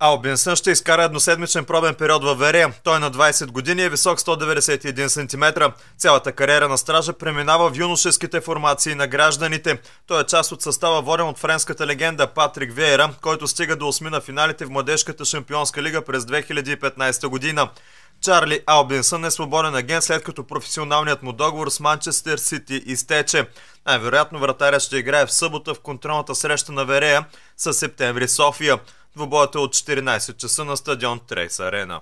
Албинсън ще изкара едноседмичен пробен период във Верея. Той на 20 години е висок 191 см. Цялата кариера на стража преминава в юношеските формации на гражданите. Той е част от състава ворен от френската легенда Патрик Вейера, който стига до осми на финалите в Младежката шампионска лига през 2015 година. Чарли Албинсън е свободен агент след като професионалният му договор с Манчестър Сити изтече. Най-вероятно вратаря ще играе в събота в контролната среща на Верея с септември София. Двобоят е от 14 часа на стадион Трейс Арена.